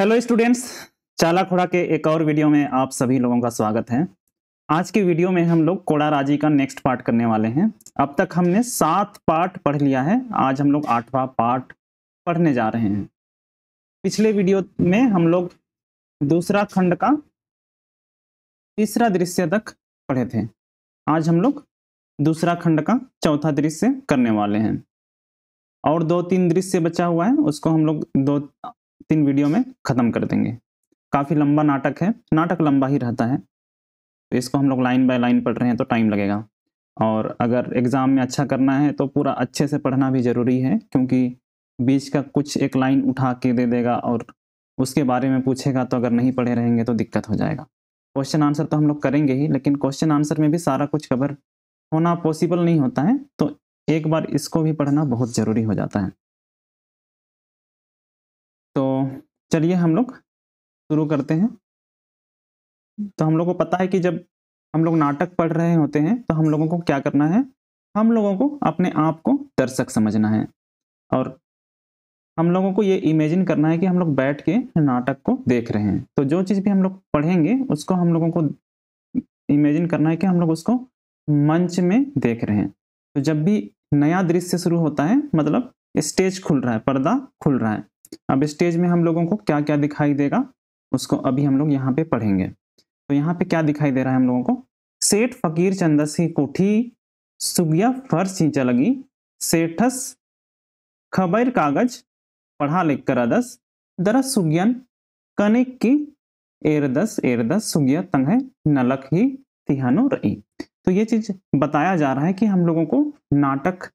Hello students चाला खोड़ा के एक और वीडियो में आप सभी लोगों का स्वागत है आज की वीडियो में हम लोग कोड़ा राजी का नेक्स्ट पार्ट करने वाले हैं अब तक हमने सात पार्ट पढ़ लिया है आज हम लोग आठवां पार्ट पढ़ने जा रहे हैं पिछले वीडियो में हम लोग दूसरा खंड का तीसरा दृश्य तक पढ़े थे आज हम लोग दूसरा खंड का चौथा दृश्य करने वाले हैं और दो तीन दृश्य बचा हुआ है उसको हम लोग दो तीन वीडियो में ख़त्म कर देंगे काफ़ी लंबा नाटक है नाटक लंबा ही रहता है तो इसको हम लोग लाइन बाय लाइन पढ़ रहे हैं तो टाइम लगेगा और अगर एग्ज़ाम में अच्छा करना है तो पूरा अच्छे से पढ़ना भी ज़रूरी है क्योंकि बीच का कुछ एक लाइन उठा के दे देगा और उसके बारे में पूछेगा तो अगर नहीं पढ़े रहेंगे तो दिक्कत हो जाएगा क्वेश्चन आंसर तो हम लोग करेंगे ही लेकिन क्वेश्चन आंसर में भी सारा कुछ कवर होना पॉसिबल नहीं होता है तो एक बार इसको भी पढ़ना बहुत ज़रूरी हो जाता है चलिए हम लोग शुरू करते हैं तो हम लोग को पता है कि जब हम लोग नाटक पढ़ रहे होते हैं तो हम लोगों को क्या करना है हम लोगों को अपने आप को दर्शक समझना है और हम लोगों को ये इमेजिन करना है कि हम लोग बैठ के नाटक को देख रहे हैं तो जो चीज़ भी हम लोग पढ़ेंगे उसको हम लोगों को इमेजिन करना है कि हम लोग उसको मंच में देख रहे हैं तो जब भी नया दृश्य शुरू होता है मतलब स्टेज खुल रहा है पर्दा खुल रहा है अब स्टेज में हम लोगों को क्या क्या दिखाई देगा उसको अभी हम लोग यहाँ पे पढ़ेंगे तो यहाँ पे क्या दिखाई दे रहा है हम लोगों को सेठ फकीर चंदस की कोठी सुगिया फर्श सींचा लगी सेठस खबर कागज पढ़ा लिख कर अदस दरा सुगियन कनिक की एरदस एरदस सुगिया तंग है नलक ही तिहानो रही तो ये चीज बताया जा रहा है कि हम लोगों को नाटक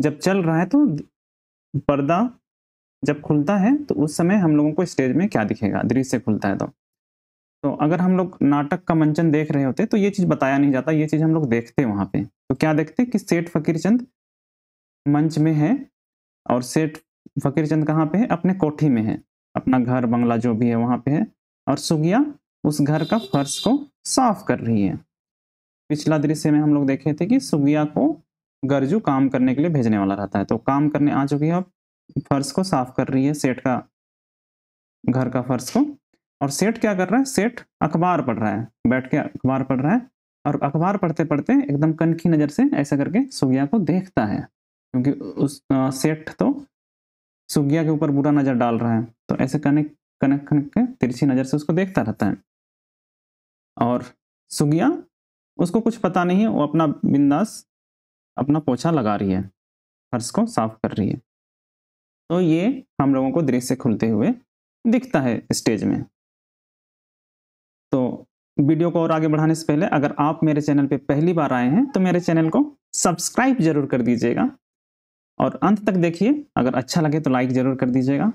जब चल रहा है तो पर्दा जब खुलता है तो उस समय हम लोगों को स्टेज में क्या दिखेगा दृश्य खुलता है तो तो अगर हम लोग नाटक का मंचन देख रहे होते तो ये चीज़ बताया नहीं जाता ये चीज़ हम लोग देखते वहाँ पे तो क्या देखते कि सेठ फकीर चंद मंच में है और सेठ फकीरचंद कहाँ पे है अपने कोठी में है अपना घर बंगला जो भी है वहाँ पे है और सुगिया उस घर का फर्श को साफ कर रही है पिछला दृश्य में हम लोग देखे थे कि सुगिया को गरजू काम करने के लिए भेजने वाला रहता है तो काम करने आ चुकी है अब फर्श को साफ कर रही है सेठ का घर का फर्श को और सेठ क्या कर रहा है सेठ अखबार पढ़ रहा है बैठ के अखबार पढ़ रहा है और अखबार पढ़ते पढ़ते एकदम कनखी नज़र से ऐसा करके सुगिया को देखता है क्योंकि उस सेठ तो सुगिया के ऊपर बुरा नज़र डाल रहा है तो ऐसे कनेक कनेक कनेक्ट के तिरछी नज़र से उसको देखता रहता है और सुगिया उसको कुछ पता नहीं है वो अपना बिंदास अपना पोछा लगा रही है फर्श को साफ कर रही है तो ये हम लोगों को दृश्य खुलते हुए दिखता है स्टेज में तो वीडियो को और आगे बढ़ाने से पहले अगर आप मेरे चैनल पे पहली बार आए हैं तो मेरे चैनल को सब्सक्राइब जरूर कर दीजिएगा और अंत तक देखिए अगर अच्छा लगे तो लाइक ज़रूर कर दीजिएगा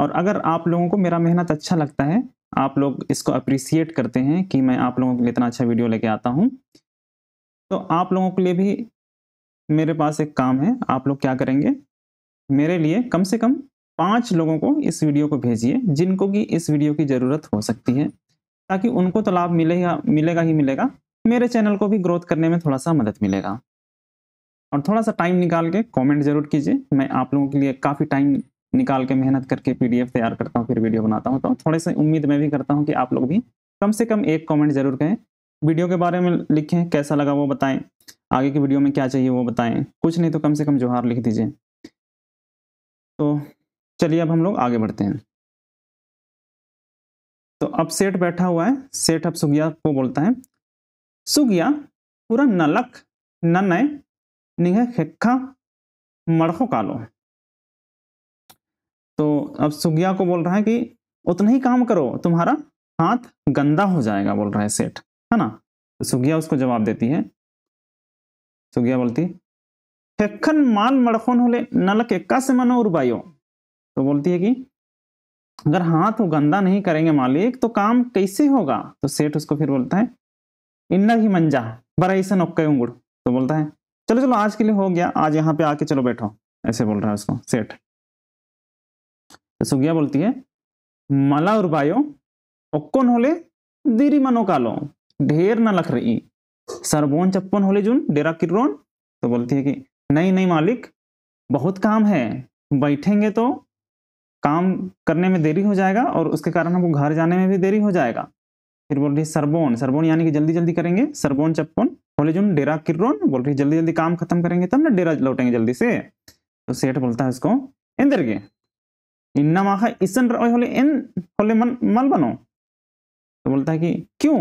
और अगर आप लोगों को मेरा मेहनत अच्छा लगता है आप लोग इसको अप्रिसिएट करते हैं कि मैं आप लोगों के लिए इतना अच्छा वीडियो लेके आता हूँ तो आप लोगों के लिए भी मेरे पास एक काम है आप लोग क्या करेंगे मेरे लिए कम से कम पाँच लोगों को इस वीडियो को भेजिए जिनको कि इस वीडियो की ज़रूरत हो सकती है ताकि उनको तो लाभ मिलेगा मिलेगा ही मिलेगा मेरे चैनल को भी ग्रोथ करने में थोड़ा सा मदद मिलेगा और थोड़ा सा टाइम निकाल के कमेंट जरूर कीजिए मैं आप लोगों के लिए काफ़ी टाइम निकाल के मेहनत करके पीडीएफ तैयार करता हूँ फिर वीडियो बनाता हूँ तो थोड़े से उम्मीद मैं भी करता हूँ कि आप लोग भी कम से कम एक कमेंट जरूर कहें वीडियो के बारे में लिखें कैसा लगा वो बताएं आगे की वीडियो में क्या चाहिए वो बताएं कुछ नहीं तो कम से कम जोहार लिख दीजिए तो चलिए अब हम लोग आगे बढ़ते हैं तो अब सेठ बैठा हुआ है सेठ अब सुगिया को बोलता है सुगिया पूरा नलक ननय निघे खेखा मड़खो कालो तो अब सुगिया को बोल रहा है कि उतना ही काम करो तुम्हारा हाथ गंदा हो जाएगा बोल रहा है सेठ है ना तो सुगिया उसको जवाब देती है सुगिया बोलती हेखन मान मड़खन होले नलक एक्का से मनो उर्बायो तो बोलती है कि अगर हाथ वो गंदा नहीं करेंगे मालिक तो काम कैसे होगा तो सेठ उसको फिर बोलता है इन्ना ही मंजा बराई ऐसा नौके उंगड़ तो बोलता है चलो चलो आज के लिए हो गया आज यहाँ पे आके चलो बैठो ऐसे बोल रहा है उसको सेठ तो सुगिया बोलती है मला उर्बायो ओक्कोन होले दीरी मनो लो ढेर न लख रही सरबोन चप्पन होले जून डेरा किरोन तो बोलती है कि नहीं नहीं मालिक बहुत काम है बैठेंगे तो काम करने में देरी हो जाएगा और उसके कारण हमको घर जाने में भी देरी हो जाएगा फिर बोल रही सरबोन सरबोन यानी कि जल्दी जल्दी करेंगे सरबोन चप्पन बोले जुन डेरा किरोन बोल रही जल्दी जल्दी काम खत्म करेंगे तब ना डेरा लौटेंगे जल्दी से तो सेठ बोलता है उसको इंदर के इन्ना माखा इसन इन होले मन मल बनो तो बोलता है कि क्यों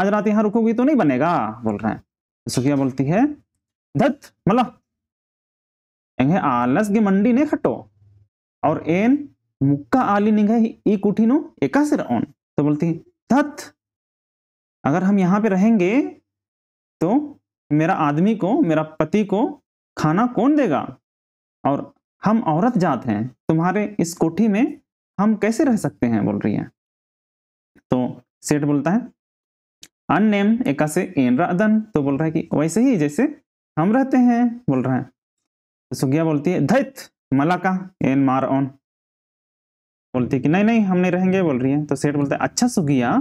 आज रात यहाँ रुकोगी तो नहीं बनेगा बोल रहे हैं तो सुखिया बोलती है धत मल आलस එහේ मंडी ने खटो और एन मुक्का आली निगह ई कुठी नो एका सिर ऑन तो बोलती तत् अगर हम यहाँ पे रहेंगे तो मेरा आदमी को मेरा पति को खाना कौन देगा और हम औरत जात हैं तुम्हारे इस कोठी में हम कैसे रह सकते हैं बोल रही है तो सेठ बोलता है अन नेम एका से एन रदन तो बोल रहा है कि वैसे ही जैसे हम रहते हैं बोल रहा है सुगिया बोलती है धैत मला का एन मार ऑन बोलती है कि नहीं नहीं हम नहीं रहेंगे बोल रही है तो सेठ बोलते अच्छा सुगिया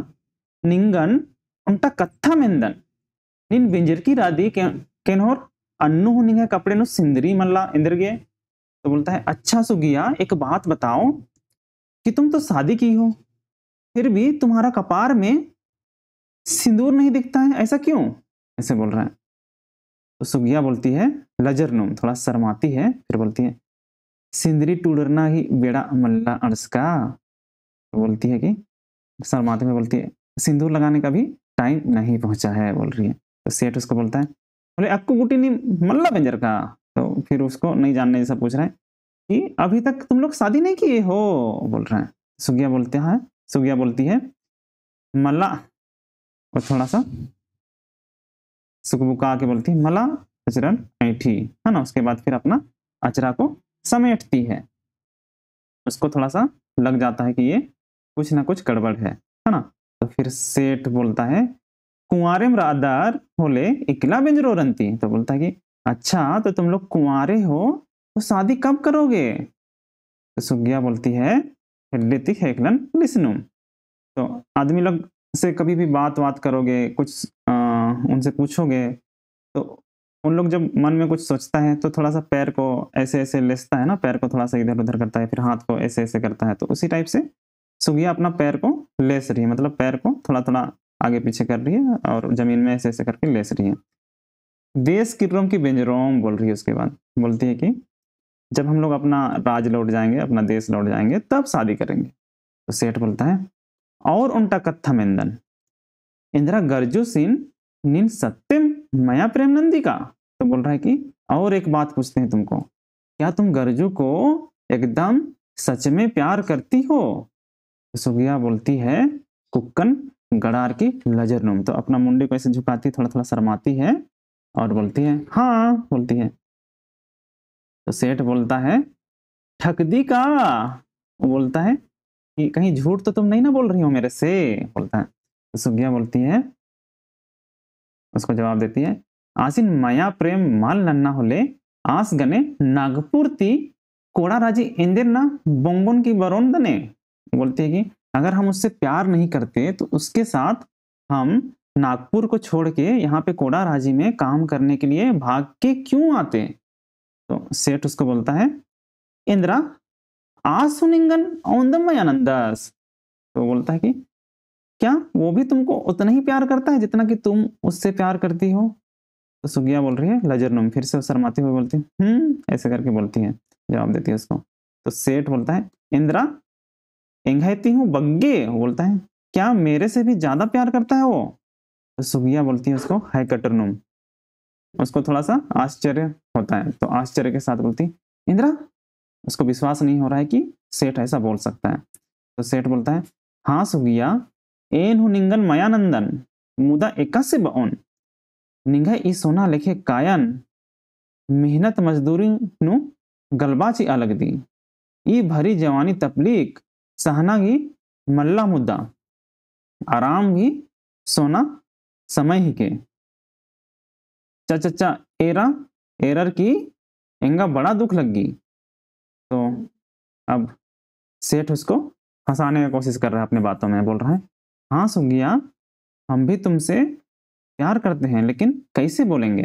निंगन उनका कत्था मेंदन निन बिंजर की राधी केनोर अन्नु होनी है कपड़े नु सिंदरी मल्ला इंद्र गए तो बोलता है अच्छा सुगिया एक बात बताओ कि तुम तो शादी की हो फिर भी तुम्हारा कपार में सिंदूर नहीं दिखता है ऐसा क्यों ऐसे बोल रहा है तो सुगिया बोलती है लजर नुम थोड़ा शर्माती है फिर बोलती है सिंदरी टूडरना ही बेड़ा मल्ला अड़स का बोलती है कि शर्माते में बोलती है सिंदूर लगाने का भी टाइम नहीं पहुंचा है बोल रही है तो सेठ उसको बोलता है बोले अक्कू गुटी नहीं मल्ला बंजर का तो फिर उसको नहीं जानने जैसा पूछ रहे हैं कि अभी तक तुम लोग शादी नहीं किए हो बोल रहे हैं सुगिया बोलते हैं हाँ। सुगिया बोलती है मल्ला और थोड़ा सा सुकबुका के बोलती है मल्ला आचरण ऐठी है ना उसके बाद फिर अपना अचरा को समेटती है उसको थोड़ा सा लग जाता है कि ये कुछ ना कुछ गड़बड़ है है ना तो फिर सेठ बोलता है कुंवारे मरादार होले इकला बिंजरो रंती तो बोलता है कि अच्छा तो तुम लोग कुंवारे हो तो शादी कब करोगे तो सुग्ञा बोलती है हेडलेती हेकलन लिसनुम तो आदमी लोग से कभी भी बात बात करोगे कुछ आ, उनसे पूछोगे तो उन लोग जब मन में कुछ सोचता है तो थोड़ा सा पैर को ऐसे ऐसे लेसता है ना पैर को थोड़ा सा इधर उधर करता है फिर हाथ को ऐसे ऐसे करता है तो उसी टाइप से सुगिया अपना पैर को लेस रही है मतलब पैर को थोड़ा थोड़ा आगे पीछे कर रही है और जमीन में ऐसे ऐसे करके लेस रही है देश की रोम की बेंजरोम बोल रही है उसके बाद बोलती है कि जब हम लोग अपना राज लौट जाएंगे अपना देश लौट जाएंगे तब शादी करेंगे तो सेठ बोलता है और उनका कत्थम इंदन इंदिरा गर्जू सिंह नींद सत्य मया प्रेम नंदी का तो बोल रहा है कि और एक बात पूछते हैं तुमको क्या तुम गरजू को एकदम सच में प्यार करती हो तो सुगिया बोलती है कुक्कन गड़ार की लजर नुम तो अपना मुंडी को ऐसे झुकाती थोड़ा थोड़ा शर्माती है और बोलती है हाँ बोलती है तो सेठ बोलता है ठकदी का वो बोलता है कि कहीं झूठ तो तुम नहीं ना बोल रही हो मेरे से बोलता है तो सुगिया बोलती है उसको जवाब देती है आसिन माया प्रेम माल नन्ना होले आस गने नागपुर ती कोड़ा राजी इंदिर ना बोंगोन की बरोन दने बोलती है कि अगर हम उससे प्यार नहीं करते तो उसके साथ हम नागपुर को छोड़ के यहाँ पे कोड़ा राजी में काम करने के लिए भाग के क्यों आते तो सेठ उसको बोलता है इंदिरा आसुनिंगन औंदमय आनंदास तो बोलता है कि क्या वो भी तुमको उतना ही प्यार करता है जितना कि तुम उससे प्यार करती हो तो सुगिया बोल रही है लजरनुम फिर से शर्माते हुए बोलती है हम्म ऐसे करके बोलती है जवाब देती है उसको तो सेठ बोलता है इंदिरा एंघाती हूँ बग्गे बोलता है क्या मेरे से भी ज्यादा प्यार करता है वो तो सुगिया बोलती है उसको है कटरनुम उसको थोड़ा सा आश्चर्य होता है तो आश्चर्य के साथ बोलती इंदिरा उसको विश्वास नहीं हो रहा है कि सेठ ऐसा बोल सकता है तो सेठ बोलता है हाँ सुगिया एनुनिंगन मयानंदन मुदा एकासे बओन निंगा ई सोना लेखे कायन मेहनत मजदूरी नु गलबाची अलग दी ई भरी जवानी तपलीक सहना गी मल्ला मुद्दा आराम गी सोना समय ही के चचा एरा एरर की एंगा बड़ा दुख लग गई तो अब सेठ उसको फंसाने की कोशिश कर रहा है अपनी बातों में बोल रहा है हाँ सुगिया हम भी तुमसे प्यार करते हैं लेकिन कैसे बोलेंगे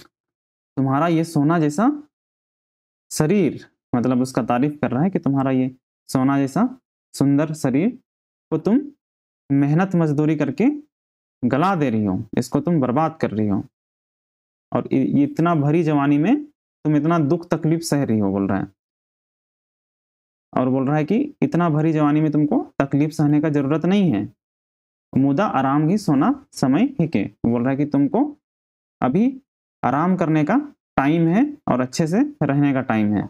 तुम्हारा ये सोना जैसा शरीर मतलब उसका तारीफ कर रहा है कि तुम्हारा ये सोना जैसा सुंदर शरीर को तुम मेहनत मजदूरी करके गला दे रही हो इसको तुम बर्बाद कर रही हो और इतना भरी जवानी में तुम इतना दुख तकलीफ सह रही हो बोल रहा है और बोल रहा है कि इतना भरी जवानी में तुमको तकलीफ सहने का जरूरत नहीं है मुदा आराम ही सोना समय ही के बोल रहा है कि तुमको अभी आराम करने का टाइम है और अच्छे से रहने का टाइम है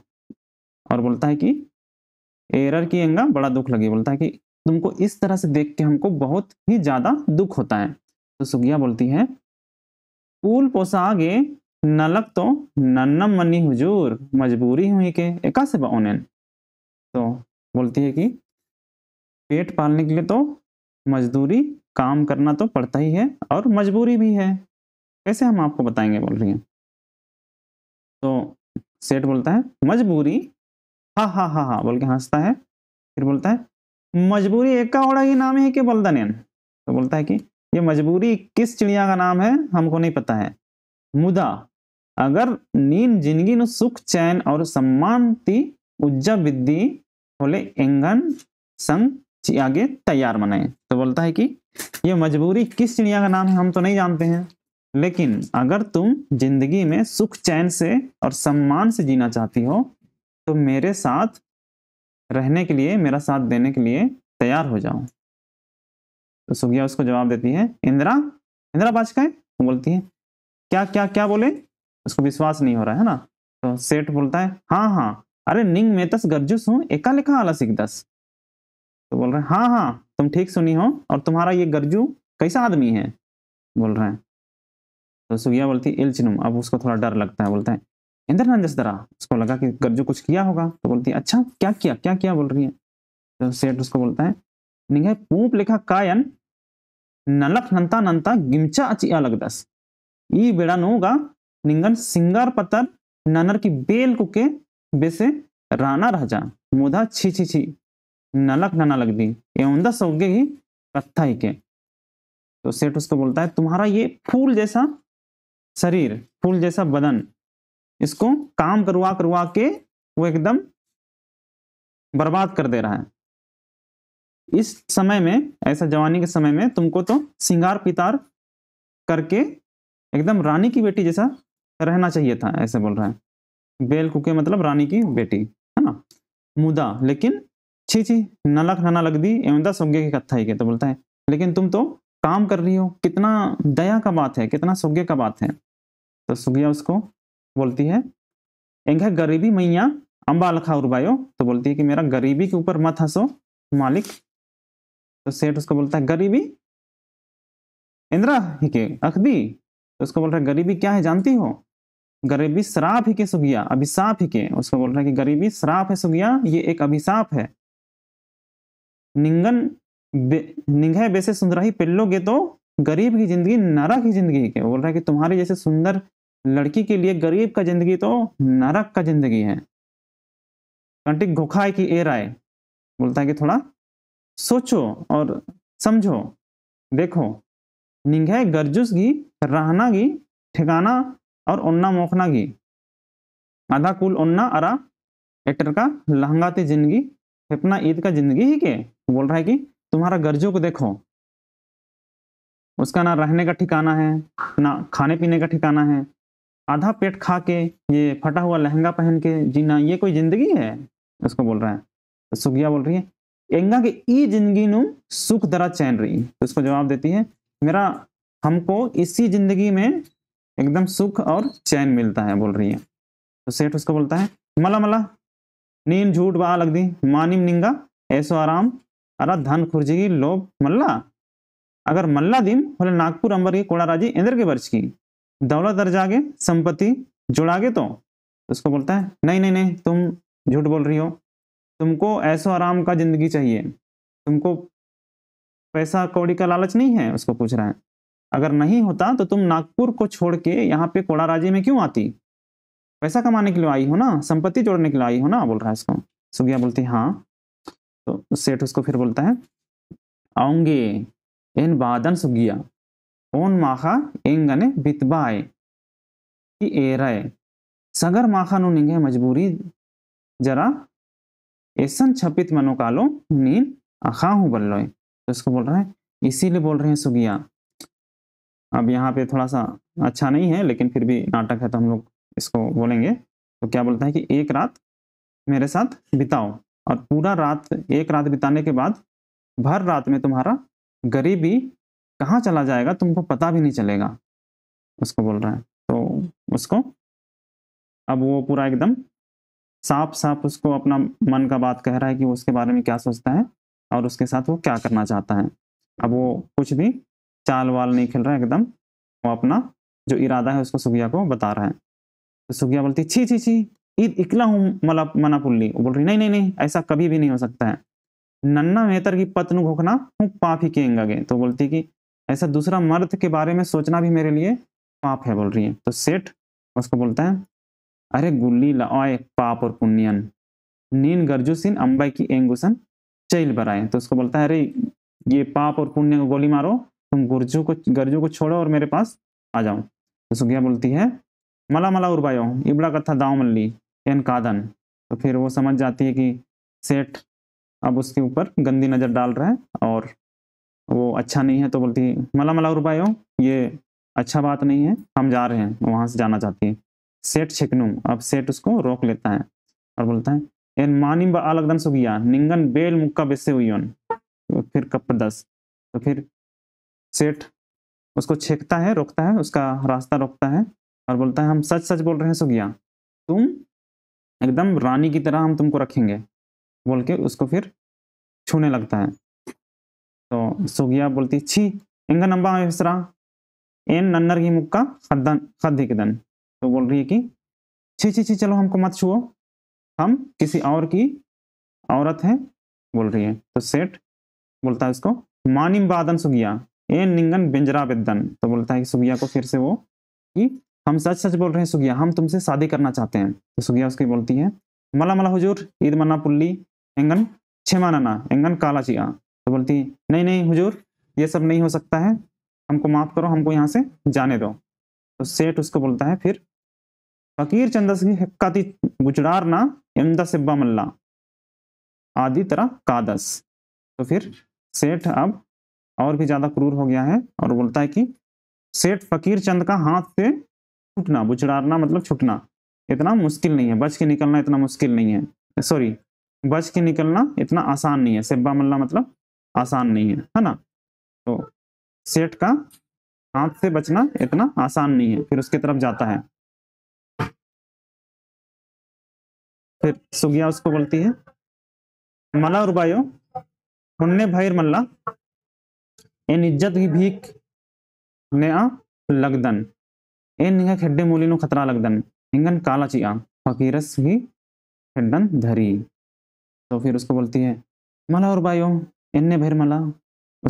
और बोलता है कि एरर की अंगा बड़ा दुख लगी बोलता है कि तुमको इस तरह से देख के हमको बहुत ही ज्यादा दुख होता है तो सुगिया बोलती है कूल पोसा आगे नलक तो नन्नम मनी हुजूर मजबूरी हुई के एका से तो बोलती है कि पेट पालने के लिए तो मजदूरी काम करना तो पड़ता ही है और मजबूरी भी है कैसे हम आपको बताएंगे बोल रही हैं तो सेठ बोलता है मजबूरी हा हा हा हा बोल के हंसता है फिर बोलता है मजबूरी एक का ओड़ा ही नाम है कि बलदन तो बोलता है कि ये मजबूरी किस चिड़िया का नाम है हमको नहीं पता है मुदा अगर नींद जिंदगी सुख चैन और सम्मान ती उज्जा विद्धि बोले एंगन संग आगे तैयार बनाए तो बोलता है कि ये मजबूरी किस चिड़िया का नाम है हम तो नहीं जानते हैं लेकिन अगर तुम जिंदगी में सुख चैन से और सम्मान से जीना चाहती हो तो मेरे साथ रहने के लिए मेरा साथ देने के लिए तैयार हो जाओ तो सुगिया उसको जवाब देती है इंदिरा इंदिरा वाजपेयी तो बोलती है क्या क्या क्या बोले उसको विश्वास नहीं हो रहा है ना तो सेठ बोलता है हाँ हाँ अरे निंग में तस गर्जुस हूँ एका लिखा आला दस तो बोल रहे हैं हाँ हाँ तुम ठीक सुनी हो और तुम्हारा ये गर्जू कैसा आदमी है बोल रहे हैं तो सुगिया बोलती है इल्चनुम अब उसको थोड़ा डर लगता है बोलते हैं इंद्रनाथ जसदरा उसको लगा कि गर्जू कुछ किया होगा तो बोलती है अच्छा क्या किया क्या किया बोल रही है तो सेठ उसको बोलता है निघे पूप लिखा कायन नलक नंता नंता गिमचा अची अलग दस ई बेड़ा नूगा निंगन सिंगार पत्थर ननर की बेल कुके बेसे राना रह जा मोधा छी छी छी नलक नना लग दी एवं सौगे ही ही के तो सेठ उसको बोलता है तुम्हारा ये फूल जैसा शरीर फूल जैसा बदन इसको काम करवा करवा के वो एकदम बर्बाद कर दे रहा है इस समय में ऐसा जवानी के समय में तुमको तो सिंगार पितार करके एकदम रानी की बेटी जैसा रहना चाहिए था ऐसे बोल रहा है बेल कुके मतलब रानी की बेटी है ना मुदा लेकिन छी छी नलक नाना लग दी एवं सुगे की कथा ही तो बोलता है लेकिन तुम तो काम कर रही हो कितना दया का बात है कितना सुगे का बात है तो सुगिया उसको बोलती है एंघे गरीबी मैया अम्बा लखा उर्वायो तो बोलती है कि मेरा गरीबी के ऊपर मत हंसो मालिक तो सेठ उसको बोलता है गरीबी इंदिरा ही के अखदी तो उसको बोल रहा है गरीबी क्या है जानती हो गरीबी श्राप ही के सुगिया अभिशाप ही के उसको बोल रहा है कि गरीबी श्राप है सुगिया ये एक अभिशाप है निंगन निंगे वैसे सुंदर ही पिल्लोगे तो गरीब की जिंदगी नरक की जिंदगी के बोल रहा है कि तुम्हारी जैसे सुंदर लड़की के लिए गरीब का जिंदगी तो नरक का जिंदगी है कंटिक घोखाए की ए राय बोलता है कि थोड़ा सोचो और समझो देखो निंगे गर्जुस की रहना की ठिकाना और उन्ना मोखना की आधा कुल उन्ना अरा एटर का लहंगाती जिंदगी फिपना ईद का जिंदगी ही के बोल रहा है कि तुम्हारा गर्जों को देखो उसका ना रहने का ठिकाना है ना खाने पीने का ठिकाना है आधा पेट खा के ये फटा हुआ लहंगा पहन के जीना ये कोई जिंदगी है उसको बोल रहा है तो सुगिया बोल रही है एंगा के ई जिंदगी नु सुख दरा चैन रही तो उसको जवाब देती है मेरा हमको इसी जिंदगी में एकदम सुख और चैन मिलता है बोल रही है तो सेठ उसको बोलता है मला मला नींद झूठ बा लग दी मानिम निंगा ऐसो आराम अरा धन ಖುರ್ಜಿಗಿ लोभ मल्ला अगर मल्ला दिन बोले नागपुर अंबर की कोड़ा राजी इंद्र के वर्ष की दौलत अर्जागे संपत्ति जोड़ागे तो उसको बोलता है नहीं नहीं नहीं तुम झूठ बोल रही हो तुमको ऐसो आराम का जिंदगी चाहिए तुमको पैसा कौड़ी का लालच नहीं है उसको पूछ रहा है अगर नहीं होता तो तुम नागपुर को छोड़ के यहाँ पे कोड़ा राजे में क्यों आती पैसा कमाने के लिए आई हो ना संपत्ति जोड़ने के लिए आई हो ना बोल रहा है इसको सुगिया बोलती हाँ तो सेठ उसको फिर बोलता है औंगे एन बादन सुगिया ओन माखा एंगने बितबाए कि एराय सगर माखा नु निंगे मजबूरी जरा ऐसन छपित मनो कालो नीन अखा हूँ बल्लो तो इसको बोल रहा है इसीलिए बोल रहे हैं सुगिया अब यहाँ पे थोड़ा सा अच्छा नहीं है लेकिन फिर भी नाटक है तो हम लोग इसको बोलेंगे तो क्या बोलता है कि एक रात मेरे साथ बिताओ और पूरा रात एक रात बिताने के बाद भर रात में तुम्हारा गरीबी कहाँ चला जाएगा तुमको पता भी नहीं चलेगा उसको बोल रहा है तो उसको अब वो पूरा एकदम साफ साफ उसको अपना मन का बात कह रहा है कि वो उसके बारे में क्या सोचता है और उसके साथ वो क्या करना चाहता है अब वो कुछ भी चाल वाल नहीं खेल रहा है एकदम वो अपना जो इरादा है उसको सुगिया को बता रहा है तो सुगिया बोलती छी छी छी ईद इकला हूँ मला मना पुल्ली वो बोल रही नहीं नहीं नहीं ऐसा कभी भी नहीं हो सकता है नन्ना मेहतर की पत्न घोखना हूँ पाप ही केंगा गए तो बोलती कि ऐसा दूसरा मर्द के बारे में सोचना भी मेरे लिए पाप है बोल रही है तो सेठ उसको बोलता है अरे गुल्ली लाए पाप और पुण्यन नीन गर्जू सिंह अम्बाई की एंगुसन चैल बराए तो उसको बोलता है अरे ये पाप और पुण्य को गोली मारो तुम गुरजू को गर्जू को छोड़ो और मेरे पास आ जाओ तो सुगिया बोलती है मला मला उर्बायो इबड़ा कथा दाव मल्ली एन कादन तो फिर वो समझ जाती है कि सेठ अब उसके ऊपर गंदी नज़र डाल रहा है और वो अच्छा नहीं है तो बोलती है मला मला रुपये ये अच्छा बात नहीं है हम जा रहे हैं वहाँ से जाना चाहती है सेठ छिकनू अब सेठ उसको रोक लेता है और बोलता है एन मानिम ब अलगदन सुगिया निंगन बेल मुक्का बेसे हुई तो फिर कप दस तो फिर सेठ उसको छेकता है रोकता है उसका रास्ता रोकता है और बोलता है हम सच सच बोल रहे हैं सुगिया तुम एकदम रानी की तरह हम तुमको रखेंगे बोल के उसको फिर छूने लगता है तो सुगिया बोलती छी इंग नंबा मिश्रा एन नन्नर की मुक्का खदन खद दन तो बोल रही है कि छी छी छी चलो हमको मत छुओ हम किसी और की औरत है बोल रही है तो सेठ बोलता है उसको मानिम बादन सुगिया ए निंगन बिंजरा बिदन तो बोलता है कि सुगिया को फिर से वो कि हम सच सच बोल रहे हैं सुगिया हम तुमसे शादी करना चाहते हैं तो सुगिया उसकी बोलती है मला मला हुजूर ईद मना पुल्ली एंगन छेमा नाना एंगन काला चिया तो बोलती है नहीं नहीं हुजूर ये सब नहीं हो सकता है हमको माफ़ करो हमको यहाँ से जाने दो तो सेठ उसको बोलता है फिर फकीर चंदस की हक्काती गुजरार ना इमदा सिब्बा मल्ला आदि तरह कादस तो फिर सेठ अब और भी ज़्यादा क्रूर हो गया है और बोलता है कि सेठ फकीर चंद का हाथ से छुटना बुचड़ारना मतलब छुटना इतना मुश्किल नहीं है बच के निकलना इतना मुश्किल नहीं है सॉरी बच के निकलना इतना आसान नहीं है सेब्बा मल्ला मतलब आसान नहीं है है ना तो सेठ का हाथ से बचना इतना आसान नहीं है फिर उसके तरफ जाता है फिर सुगिया उसको बोलती है मला रुबायो उनने भैर मल्ला एन इज्जत की भीख ने लगदन එන් එක खतरा මුලිනු खतराලක්දන්න हिंगन काला चिया फकीरस ही खेडन धरी तो फिर उसको बोलती है मला और भाई इन्ने भैर मला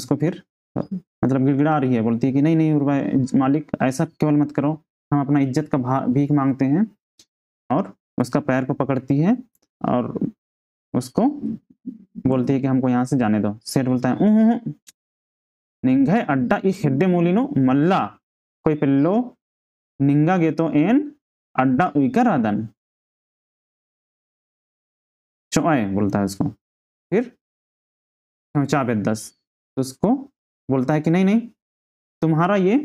उसको फिर मतलब गिड़गिड़ा रही है बोलती है कि नहीं नहीं उर्वा मालिक ऐसा केवल मत करो हम अपना इज्जत का भा भीख मांगते हैं और उसका पैर को पकड़ती है और उसको बोलती है कि हमको यहाँ से जाने दो सेठ बोलता है ऊँ अड्डा ई हेड्डे मोलिनो मल्ला कोई पिल्लो निंगा गेतो एन अड्डा उइकर आदन चौए बोलता है उसको फिर चापे दस तो उसको बोलता है कि नहीं नहीं तुम्हारा ये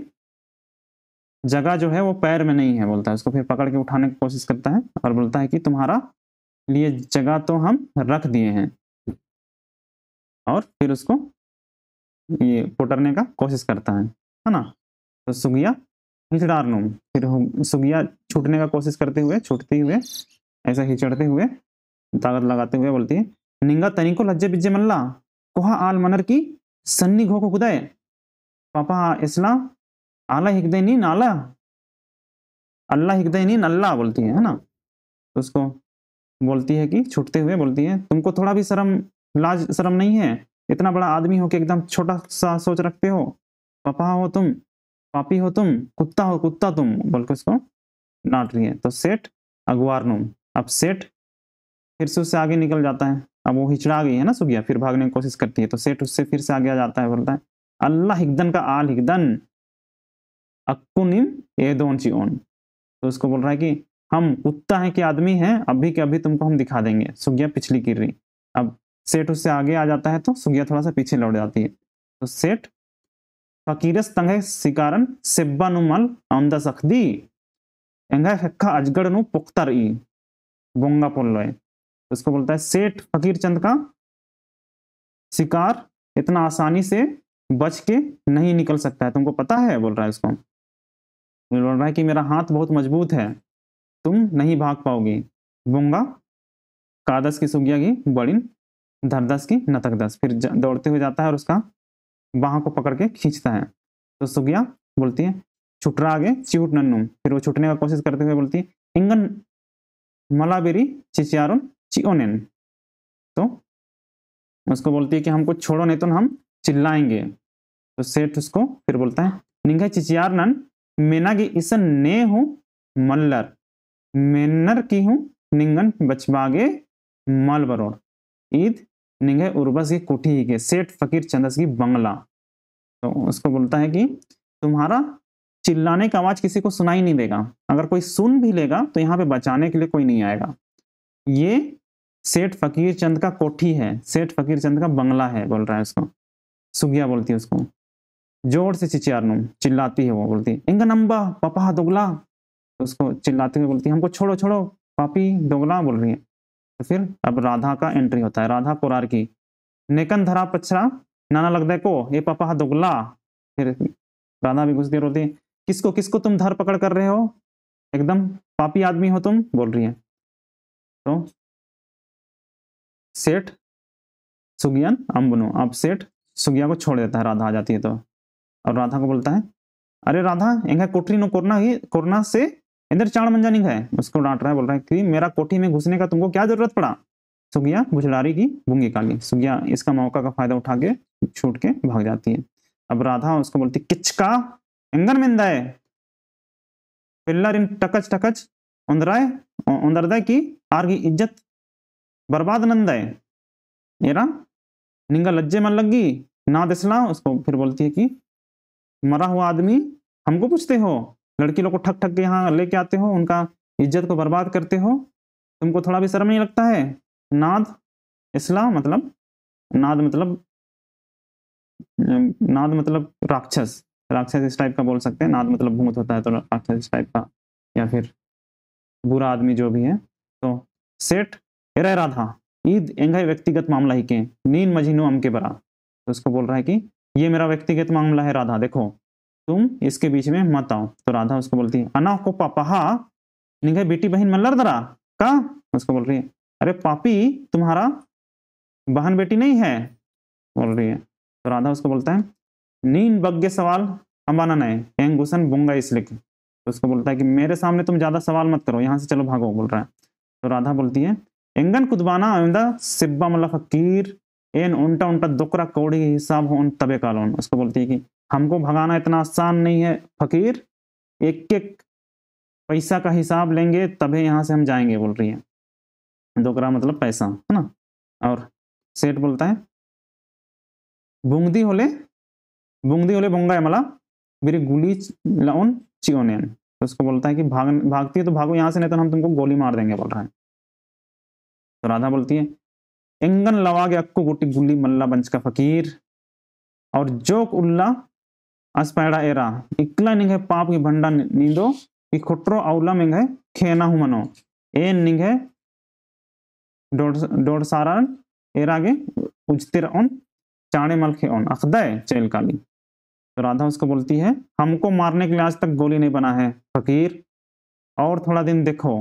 जगह जो है वो पैर में नहीं है बोलता है उसको फिर पकड़ के उठाने की कोशिश करता है और बोलता है कि तुम्हारा लिए जगह तो हम रख दिए हैं और फिर उसको ये पुटरने का कोशिश करता है है ना तो सुगिया हिचड़ारनुम फिर हम सुगिया छूटने का कोशिश करते हुए छूटते हुए ऐसा हिचड़ते हुए ताकत लगाते हुए बोलती है निंगा तनिको लज्जे बिज्जे मल्ला कोहा आल मनर की सन्नी घो को कुदाय पापा इसला आला हिकदे नी नाला अल्लाह हिकदे नी नल्ला बोलती है ना तो उसको बोलती है कि छूटते हुए बोलती है तुमको थोड़ा भी शर्म लाज शर्म नहीं है इतना बड़ा आदमी हो कि एकदम छोटा सा सोच रखते हो पापा हो तुम पापी हो तुम कुत्ता हो कुत्ता तुम बोल के उसको डांट रही है तो सेठ अगवार नुम अब सेठ फिर से उससे आगे निकल जाता है अब वो हिचड़ा गई है ना सुगिया फिर भागने की कोशिश करती है तो सेठ उससे फिर से आगे आ जाता है बोलता है अल्लाह हिगदन का आल हिगदन अक्कुनिम ए दोन ची ओन तो उसको बोल रहा है कि हम कुत्ता है कि आदमी है अभी के अभी तुमको हम दिखा देंगे सुगिया पिछली गिर रही अब सेठ उससे आगे आ जाता है तो सुगिया थोड़ा सा पीछे लौट जाती है तो सेठ फकीरस तंगे सिकारन सिब्बा नुमल आमदा सखदी एंगा हक्का अजगढ़ नु पुख्ता रही बोंगा पोल पोल्लोय उसको बोलता है सेठ फकीर चंद का शिकार इतना आसानी से बच के नहीं निकल सकता है तुमको पता है बोल रहा है उसको बोल रहा है कि मेरा हाथ बहुत मजबूत है तुम नहीं भाग पाओगी बोंगा कादस की सुगिया की बड़ी धरदस की नतकदस फिर दौड़ते हुए जाता है और उसका वहां को पकड़ के खींचता है तो सुगिया बोलती है छुटरा आगे च्यूट नन्नू फिर वो छुटने का कोशिश करते हुए बोलती है इंगन मलाबेरी चिचियारुन चिओनेन तो उसको बोलती है कि हमको छोड़ो नहीं तो हम चिल्लाएंगे तो सेठ उसको फिर बोलता है निंगे चिचियार नन मेना की इस ने हूँ मल्लर मेनर की हूँ निंगन बचबागे मलबरोड ईद निगे उर्वस की कुठी ही के सेठ फकीर चंदस की बंगला तो उसको बोलता है कि तुम्हारा चिल्लाने का आवाज किसी को सुनाई नहीं देगा अगर कोई सुन भी लेगा तो यहाँ पे बचाने के लिए कोई नहीं आएगा ये सेठ फकीर चंद का कोठी है सेठ फकीर चंद का बंगला है बोल रहा है उसको सुगिया बोलती है उसको जोर से चिचियारनू चिल्लाती है वो बोलती है इंग नंबा पापा दोगला तो उसको चिल्लाते हुए बोलती है हमको छोड़ो छोड़ो पापी दोगला बोल रही है तो फिर अब राधा का एंट्री होता है राधा कोरार की नेकन धरा पछरा नाना लग देखो ये पापा हा दुगला फिर राधा भी कुछ देर होती है किसको किसको तुम धर पकड़ कर रहे हो एकदम पापी आदमी हो तुम बोल रही है तो सेठ सुगियन अम्बनो अब सेठ सुगिया को छोड़ देता है राधा आ जाती है तो और राधा को बोलता है अरे राधा एंगा कोठरी नो कोरना ही कोरना से इधर चार मंजा निक है उसको डांट रहा है बोल रहा है कि मेरा कोठी में घुसने का तुमको क्या जरूरत पड़ा सुगिया भुजलारी की गुंगी काली सुगिया इसका मौका का फायदा उठा के छूट के भाग जाती है अब राधा उसको बोलती किचका एंगन मिंदा है पिल्लर इन टकच टकच उंदराय उंदरदय की आर की इज्जत बर्बाद नंदा है मेरा निंगा लज्जे मन लगी ना दिसला उसको फिर बोलती है कि मरा हुआ आदमी हमको पूछते हो लड़की लोग को ठक ठक के यहाँ लेके आते हो उनका इज्जत को बर्बाद करते हो तुमको थोड़ा भी शर्म नहीं लगता है नाद इस्लाम मतलब नाद मतलब नाद मतलब राक्षस राक्षस इस टाइप का बोल सकते हैं नाद मतलब भूत होता है तो राक्षस इस टाइप का या फिर बुरा आदमी जो भी है तो सेठ एर राधा ईद एंगा व्यक्तिगत मामला ही के नीन मझीनो अम के बरा तो उसको बोल रहा है कि ये मेरा व्यक्तिगत मामला है राधा देखो तुम इसके बीच में मत आओ तो राधा उसको बोलती है अना को पापहा निगे बेटी बहन मल्लर दरा का उसको बोल रही है अरे पापी तुम्हारा बहन बेटी नहीं है बोल रही है तो राधा उसको बोलता है नीन बग्गे सवाल अम्बाना नए यंग घुसन इसलिए तो उसको बोलता है कि मेरे सामने तुम ज़्यादा सवाल मत करो यहाँ से चलो भागो बोल रहा है तो राधा बोलती है एंगन कुदबाना आइंदा सिब्बा मल्ला फकीर एन उनटा उनटा दुकरा कौड़ी हिसाब हो उन तबे कालोन उसको बोलती है कि हमको भगाना इतना आसान नहीं है फकीर एक एक पैसा का हिसाब लेंगे तभी यहाँ से हम जाएंगे बोल रही है दोकरा मतलब पैसा है ना और सेठ बोलता है बुंगदी होले बुंगदी होले है मला मेरी गुली लाउन चियोनियन तो उसको बोलता है कि भाग भागती है तो भागो यहाँ से नहीं तो हम तुमको गोली मार देंगे बोल रहा है तो राधा बोलती है इंगन लवा के अक्को गोटी गुली मल्ला बंच का फकीर और जोक उल्ला अस्पैडा एरा निंग है पाप की भंडा नींदो कि खुट्रो आउला में है खेना हूं मनो ए है डोड सारा एरा के उजतिर ऑन चाणे मल खे ऑन अखदय चैल काली तो राधा उसको बोलती है हमको मारने के लिए आज तक गोली नहीं बना है फकीर और थोड़ा दिन देखो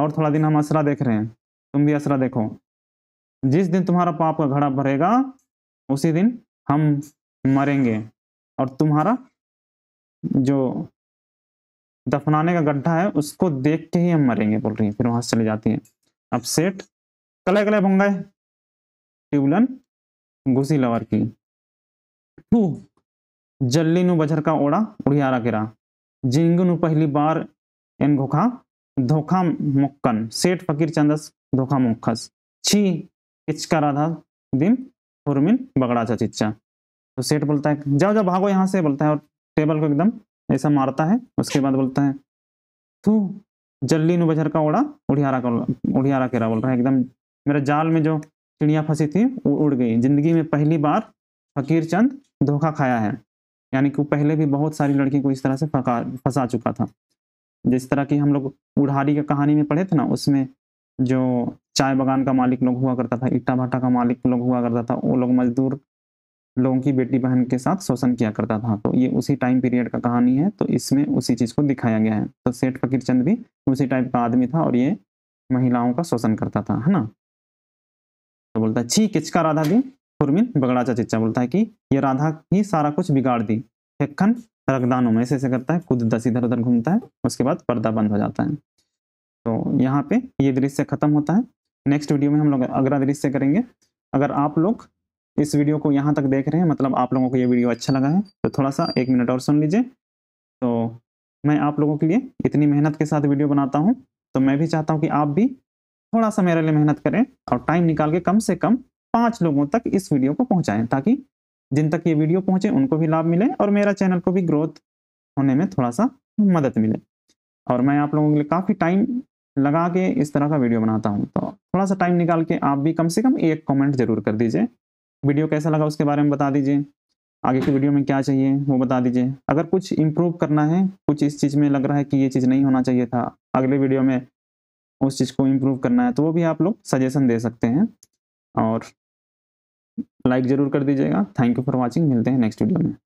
और थोड़ा दिन हम असरा देख रहे हैं तुम भी असरा देखो जिस दिन तुम्हारा पाप का घड़ा भरेगा उसी दिन हम मरेंगे और तुम्हारा जो दफनाने का गड्ढा है उसको देख के ही हम मरेंगे बोल रही है फिर वहां से चली जाती है अब सेठ कले कले भंगा है ट्यूबलन घुसी लवर की जल्ली नु बजर का ओड़ा उड़ियारा गिरा जिंग नु पहली बार एन घोखा धोखा मुक्कन सेठ फकीर चंदस धोखा मुक्खस छी किचका राधा दिन हुरमिन बगड़ा चा चिच्चा तो सेठ बोलता है जाओ जाओ भागो यहाँ से बोलता है और टेबल को एकदम ऐसा मारता है उसके बाद बोलता है तू जल्दी नुबझर का ओड़ा उड़ियारा का उड़ियारा केरा बोल रहा है एकदम मेरे जाल में जो चिड़िया फंसी थी वो उड़ गई जिंदगी में पहली बार फकीर चंद धोखा खाया है यानी कि पहले भी बहुत सारी लड़की को इस तरह से फंसा चुका था जिस तरह की हम लोग उड़ारी की कहानी में पढ़े थे ना उसमें जो चाय बगान का मालिक लोग हुआ करता था इट्टा भाटा का मालिक लोग हुआ करता था वो लोग मजदूर लोगों की बेटी बहन के साथ शोषण किया करता था तो ये उसी टाइम पीरियड का कहानी है तो इसमें उसी चीज़ को दिखाया गया है तो सेठ फकीर चंद भी उसी टाइप का आदमी था और ये महिलाओं का शोषण करता था है ना तो बोलता है छी किचका राधा दी फुरमिन बगड़ा चा चिच्चा बोलता है कि ये राधा ही सारा कुछ बिगाड़ दी फेक्खन रगदानों में ऐसे ऐसे करता है खुद दस इधर उधर घूमता है उसके बाद पर्दा बंद हो जाता है तो यहाँ पे ये दृश्य खत्म होता है नेक्स्ट वीडियो में हम लोग अगला दृश्य करेंगे अगर आप लोग इस वीडियो को यहाँ तक देख रहे हैं मतलब आप लोगों को ये वीडियो अच्छा लगा है तो थोड़ा सा एक मिनट और सुन लीजिए तो मैं आप लोगों के लिए इतनी मेहनत के साथ वीडियो बनाता हूँ तो मैं भी चाहता हूँ कि आप भी थोड़ा सा मेरे लिए मेहनत करें और टाइम निकाल के कम से कम पाँच लोगों तक इस वीडियो को पहुँचाएँ ताकि जिन तक ये वीडियो पहुँचे उनको भी लाभ मिले और मेरा चैनल को भी ग्रोथ होने में थोड़ा सा मदद मिले और मैं आप लोगों के लिए काफ़ी टाइम लगा के इस तरह का वीडियो बनाता हूँ तो थोड़ा सा टाइम निकाल के आप भी कम से कम एक कमेंट जरूर कर दीजिए वीडियो कैसा लगा उसके बारे में बता दीजिए आगे की वीडियो में क्या चाहिए वो बता दीजिए अगर कुछ इम्प्रूव करना है कुछ इस चीज़ में लग रहा है कि ये चीज़ नहीं होना चाहिए था अगले वीडियो में उस चीज़ को इम्प्रूव करना है तो वो भी आप लोग सजेशन दे सकते हैं और लाइक ज़रूर कर दीजिएगा थैंक यू फॉर वॉचिंग मिलते हैं नेक्स्ट वीडियो में